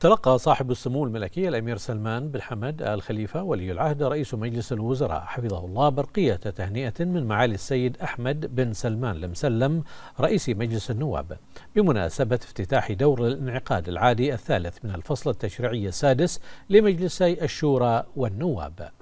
تلقى صاحب السمو الملكي الأمير سلمان بن حمد آل خليفة ولي العهد رئيس مجلس الوزراء حفظه الله برقية تهنئة من معالي السيد أحمد بن سلمان المسلم رئيس مجلس النواب بمناسبة افتتاح دور الانعقاد العادي الثالث من الفصل التشريعي السادس لمجلسي الشورى والنواب